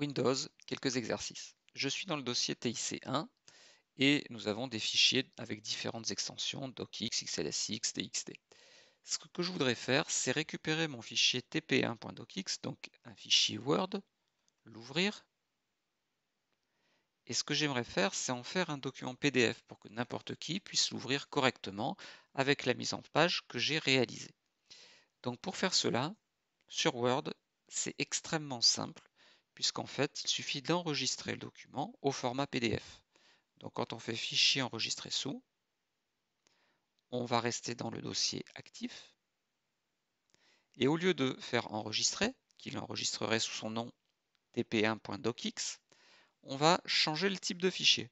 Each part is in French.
Windows, quelques exercices. Je suis dans le dossier TIC1 et nous avons des fichiers avec différentes extensions, docx, xlsx, txt. Ce que je voudrais faire, c'est récupérer mon fichier tp1.docx, donc un fichier Word, l'ouvrir. Et ce que j'aimerais faire, c'est en faire un document PDF pour que n'importe qui puisse l'ouvrir correctement avec la mise en page que j'ai réalisée. Donc pour faire cela, sur Word, c'est extrêmement simple puisqu'en fait, il suffit d'enregistrer le document au format PDF. Donc quand on fait fichier enregistrer sous, on va rester dans le dossier actif. Et au lieu de faire enregistrer, qu'il enregistrerait sous son nom dp 1docx on va changer le type de fichier.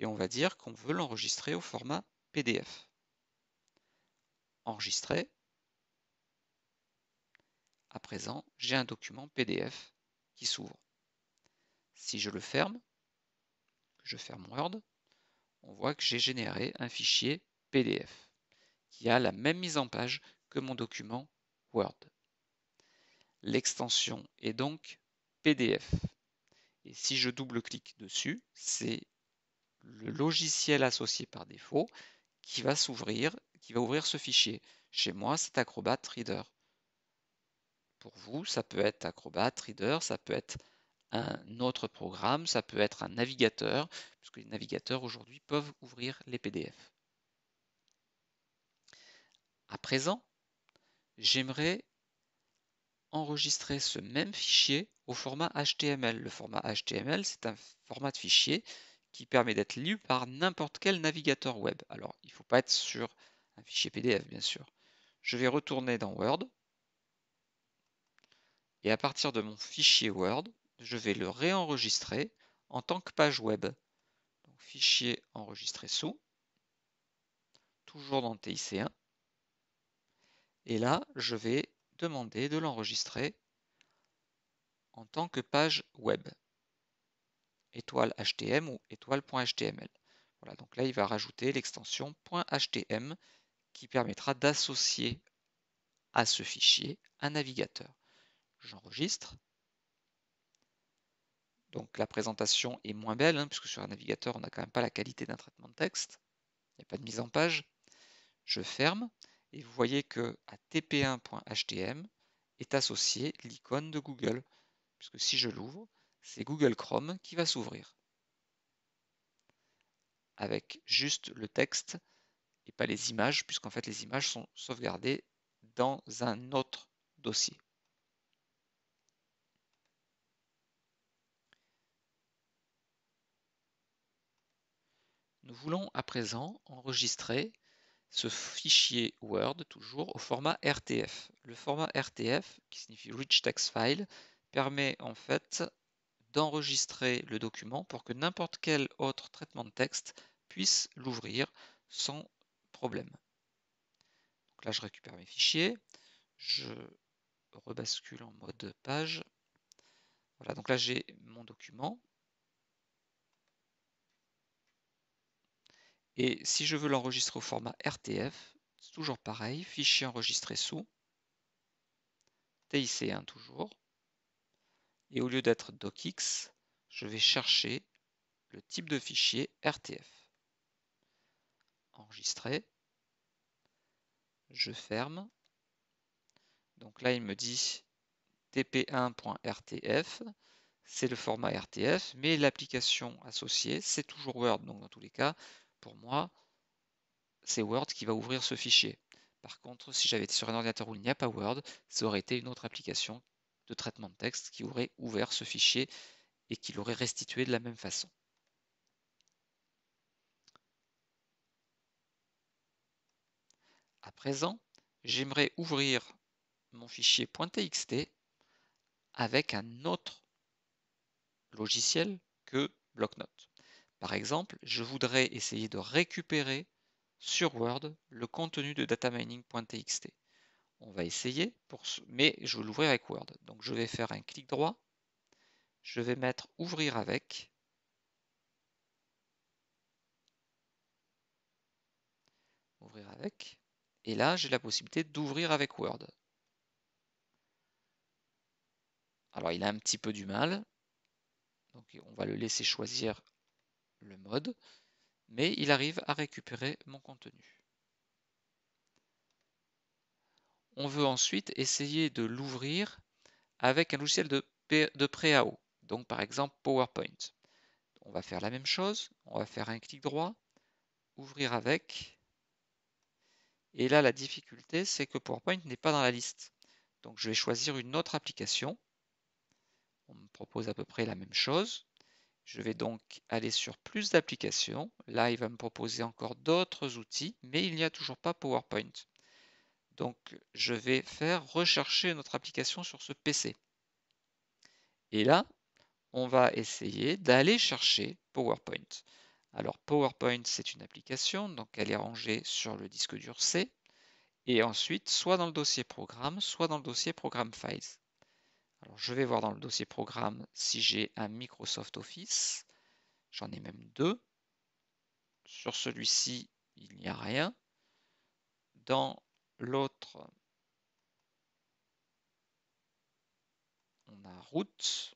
Et on va dire qu'on veut l'enregistrer au format PDF. Enregistrer. À présent, j'ai un document PDF s'ouvre. Si je le ferme, je ferme Word, on voit que j'ai généré un fichier PDF qui a la même mise en page que mon document Word. L'extension est donc PDF. Et si je double-clique dessus, c'est le logiciel associé par défaut qui va s'ouvrir, qui va ouvrir ce fichier. Chez moi, c'est Acrobat Reader pour vous. Ça peut être Acrobat, Reader, ça peut être un autre programme, ça peut être un navigateur, puisque les navigateurs aujourd'hui peuvent ouvrir les PDF. À présent, j'aimerais enregistrer ce même fichier au format HTML. Le format HTML, c'est un format de fichier qui permet d'être lu par n'importe quel navigateur web. Alors, il ne faut pas être sur un fichier PDF, bien sûr. Je vais retourner dans Word et à partir de mon fichier Word, je vais le réenregistrer en tant que page web. Donc, fichier enregistré sous, toujours dans TIC1. Et là, je vais demander de l'enregistrer en tant que page web. Étoile HTM ou étoile.html. Voilà, donc là, il va rajouter l'extension .htm qui permettra d'associer à ce fichier un navigateur j'enregistre. Donc la présentation est moins belle, hein, puisque sur un navigateur, on n'a quand même pas la qualité d'un traitement de texte. Il n'y a pas de mise en page. Je ferme, et vous voyez que à tp1.htm est associée l'icône de Google, puisque si je l'ouvre, c'est Google Chrome qui va s'ouvrir, avec juste le texte et pas les images, puisqu'en fait les images sont sauvegardées dans un autre dossier. Nous voulons à présent enregistrer ce fichier Word toujours au format RTF. Le format RTF, qui signifie Rich Text File, permet en fait d'enregistrer le document pour que n'importe quel autre traitement de texte puisse l'ouvrir sans problème. Donc là, je récupère mes fichiers, je rebascule en mode page. Voilà, donc là j'ai mon document Et si je veux l'enregistrer au format RTF, c'est toujours pareil, fichier enregistré sous, TIC1 toujours. Et au lieu d'être docx, je vais chercher le type de fichier RTF. Enregistrer. Je ferme. Donc là, il me dit tp1.rtf. C'est le format RTF, mais l'application associée, c'est toujours Word. Donc dans tous les cas, pour moi, c'est Word qui va ouvrir ce fichier. Par contre, si j'avais été sur un ordinateur où il n'y a pas Word, ça aurait été une autre application de traitement de texte qui aurait ouvert ce fichier et qui l'aurait restitué de la même façon. À présent, j'aimerais ouvrir mon fichier .txt avec un autre logiciel que BlockNote. Par exemple, je voudrais essayer de récupérer sur Word le contenu de datamining.txt. On va essayer, mais je veux l'ouvrir avec Word. Donc je vais faire un clic droit, je vais mettre Ouvrir avec. Ouvrir avec. Et là, j'ai la possibilité d'ouvrir avec Word. Alors il a un petit peu du mal, donc on va le laisser choisir le mode, mais il arrive à récupérer mon contenu. On veut ensuite essayer de l'ouvrir avec un logiciel de, de pré-AO, donc par exemple PowerPoint. On va faire la même chose, on va faire un clic droit, ouvrir avec, et là la difficulté c'est que PowerPoint n'est pas dans la liste. Donc je vais choisir une autre application, on me propose à peu près la même chose, je vais donc aller sur plus d'applications. Là, il va me proposer encore d'autres outils, mais il n'y a toujours pas PowerPoint. Donc, je vais faire rechercher notre application sur ce PC. Et là, on va essayer d'aller chercher PowerPoint. Alors, PowerPoint, c'est une application, donc elle est rangée sur le disque dur C, et ensuite, soit dans le dossier programme, soit dans le dossier programme files. Alors, je vais voir dans le dossier programme si j'ai un Microsoft Office. J'en ai même deux. Sur celui-ci, il n'y a rien. Dans l'autre, on a route.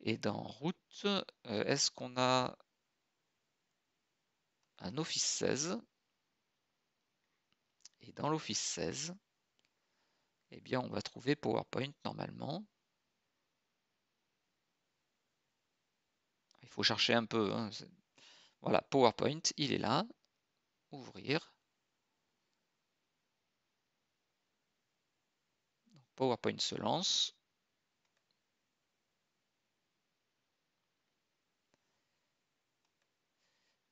Et dans route, euh, est-ce qu'on a un Office 16 Et dans l'Office 16, eh bien, on va trouver PowerPoint normalement. Il faut chercher un peu. Hein, voilà, PowerPoint, il est là. Ouvrir. PowerPoint se lance.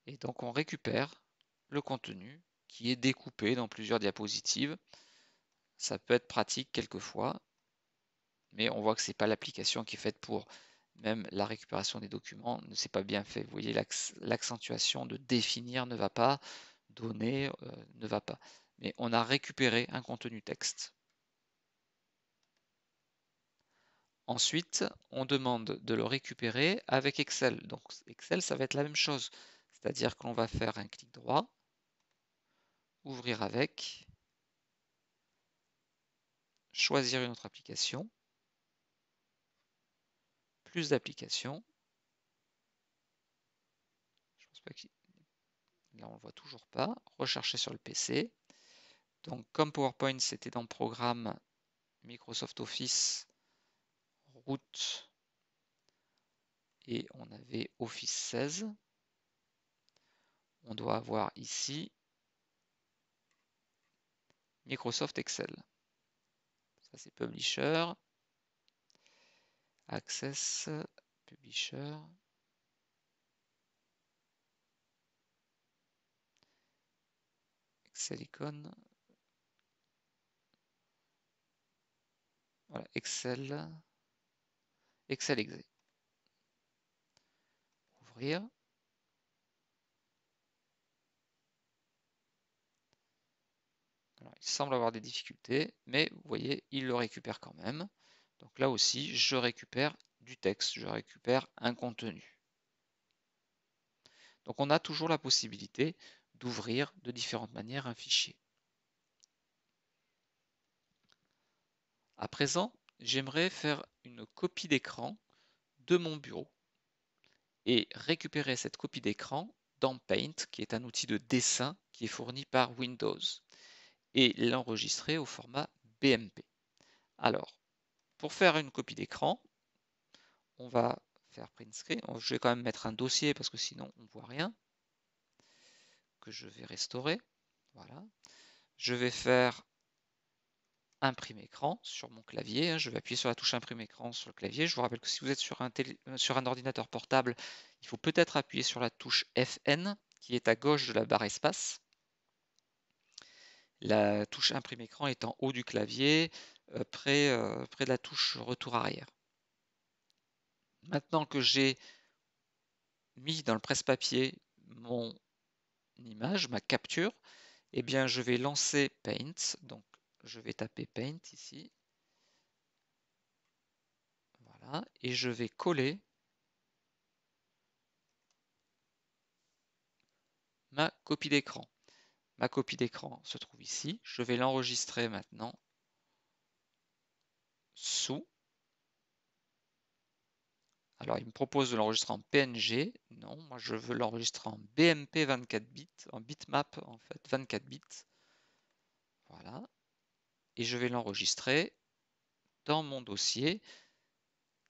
Et donc on récupère le contenu qui est découpé dans plusieurs diapositives. Ça peut être pratique quelquefois, mais on voit que ce n'est pas l'application qui est faite pour même la récupération des documents ne s'est pas bien fait. Vous voyez, l'accentuation de définir ne va pas, donner euh, ne va pas. Mais on a récupéré un contenu texte. Ensuite, on demande de le récupérer avec Excel. Donc Excel, ça va être la même chose. C'est-à-dire qu'on va faire un clic droit, ouvrir avec, choisir une autre application, plus d'applications. Je pas Là, on le voit toujours pas. Rechercher sur le PC. Donc, comme PowerPoint, c'était dans le Programme, Microsoft Office, Route, et on avait Office 16. On doit avoir ici Microsoft Excel c'est publisher. Access, publisher. Excel icon. Voilà, Excel. Excel exe. Ouvrir. il semble avoir des difficultés, mais vous voyez, il le récupère quand même. Donc là aussi, je récupère du texte, je récupère un contenu. Donc on a toujours la possibilité d'ouvrir de différentes manières un fichier. À présent, j'aimerais faire une copie d'écran de mon bureau et récupérer cette copie d'écran dans Paint, qui est un outil de dessin qui est fourni par Windows et l'enregistrer au format BMP. Alors, pour faire une copie d'écran, on va faire print screen. Oh, je vais quand même mettre un dossier parce que sinon on ne voit rien. Que je vais restaurer. Voilà. Je vais faire imprimer écran sur mon clavier. Hein. Je vais appuyer sur la touche imprimer écran sur le clavier. Je vous rappelle que si vous êtes sur euh, sur un ordinateur portable, il faut peut-être appuyer sur la touche FN qui est à gauche de la barre espace la touche imprime écran est en haut du clavier, euh, près, euh, près, de la touche retour arrière. Maintenant que j'ai mis dans le presse-papier mon image, ma capture, eh bien je vais lancer Paint. Donc je vais taper Paint ici. Voilà, et je vais coller ma copie d'écran. Ma copie d'écran se trouve ici. Je vais l'enregistrer maintenant sous. Alors, il me propose de l'enregistrer en PNG. Non, moi je veux l'enregistrer en BMP 24 bits, en bitmap en fait, 24 bits. Voilà. Et je vais l'enregistrer dans mon dossier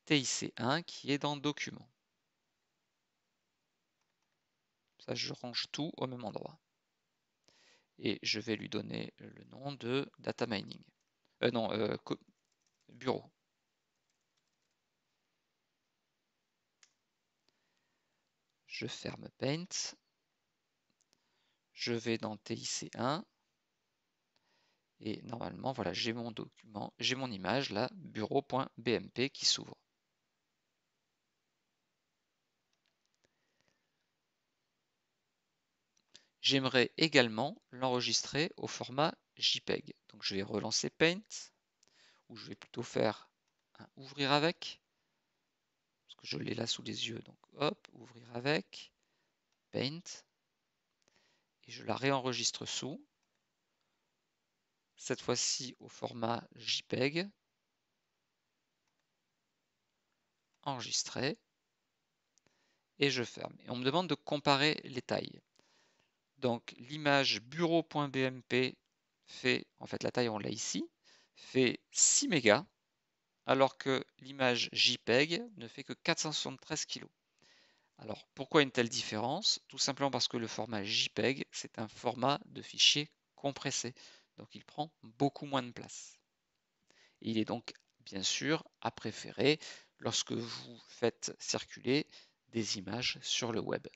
TIC1 qui est dans Documents. Ça, je range tout au même endroit et je vais lui donner le nom de data mining. Euh, non, euh, bureau. Je ferme Paint. Je vais dans TIC1. Et normalement, voilà, j'ai mon document, j'ai mon image là, bureau.bmp qui s'ouvre. J'aimerais également l'enregistrer au format JPEG. Donc je vais relancer Paint, ou je vais plutôt faire un ouvrir avec, parce que je l'ai là sous les yeux. Donc hop, ouvrir avec, Paint, et je la réenregistre sous, cette fois-ci au format JPEG, enregistrer, et je ferme. Et on me demande de comparer les tailles. Donc l'image bureau.bmp fait, en fait la taille on l'a ici, fait 6 mégas, alors que l'image JPEG ne fait que 473 kilos. Alors pourquoi une telle différence Tout simplement parce que le format JPEG, c'est un format de fichier compressé, donc il prend beaucoup moins de place. il est donc bien sûr à préférer lorsque vous faites circuler des images sur le web.